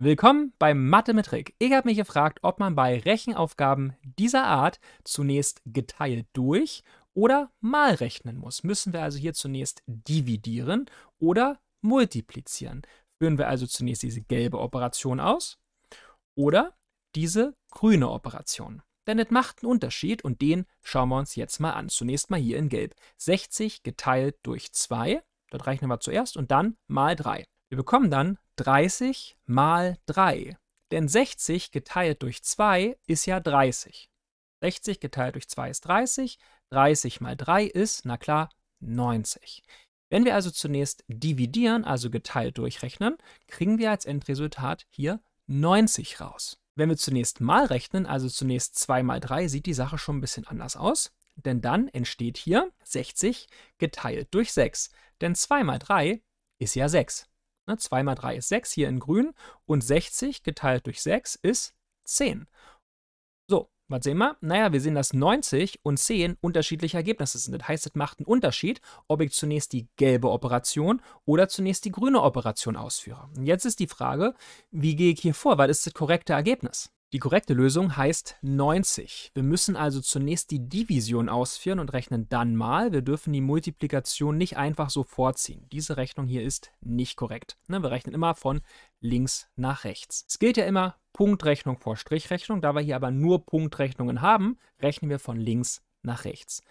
Willkommen bei Mathe mit Rick. Ich habe mich gefragt, ob man bei Rechenaufgaben dieser Art zunächst geteilt durch oder mal rechnen muss. Müssen wir also hier zunächst dividieren oder multiplizieren? Führen wir also zunächst diese gelbe Operation aus oder diese grüne Operation? Denn es macht einen Unterschied und den schauen wir uns jetzt mal an. Zunächst mal hier in gelb. 60 geteilt durch 2, das rechnen wir zuerst und dann mal 3. Wir bekommen dann 30 mal 3, denn 60 geteilt durch 2 ist ja 30. 60 geteilt durch 2 ist 30, 30 mal 3 ist, na klar, 90. Wenn wir also zunächst dividieren, also geteilt durchrechnen, kriegen wir als Endresultat hier 90 raus. Wenn wir zunächst mal rechnen, also zunächst 2 mal 3, sieht die Sache schon ein bisschen anders aus. Denn dann entsteht hier 60 geteilt durch 6. Denn 2 mal 3 ist ja 6. Ne, 2 mal 3 ist 6 hier in grün und 60 geteilt durch 6 ist 10. So, was sehen wir? Naja, wir sehen, dass 90 und 10 unterschiedliche Ergebnisse sind. Das heißt, es macht einen Unterschied, ob ich zunächst die gelbe Operation oder zunächst die grüne Operation ausführe. Und jetzt ist die Frage, wie gehe ich hier vor? Was ist das korrekte Ergebnis? Die korrekte Lösung heißt 90. Wir müssen also zunächst die Division ausführen und rechnen dann mal. Wir dürfen die Multiplikation nicht einfach so vorziehen. Diese Rechnung hier ist nicht korrekt. Ne, wir rechnen immer von links nach rechts. Es gilt ja immer Punktrechnung vor Strichrechnung. Da wir hier aber nur Punktrechnungen haben, rechnen wir von links nach rechts.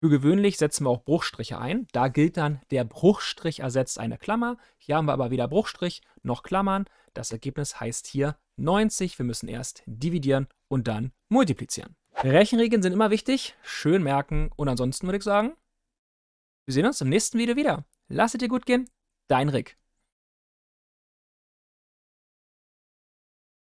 Für gewöhnlich setzen wir auch Bruchstriche ein. Da gilt dann, der Bruchstrich ersetzt eine Klammer. Hier haben wir aber weder Bruchstrich noch Klammern. Das Ergebnis heißt hier 90. Wir müssen erst dividieren und dann multiplizieren. Rechenregeln sind immer wichtig, schön merken und ansonsten würde ich sagen, wir sehen uns im nächsten Video wieder. Lasst es dir gut gehen, dein Rick.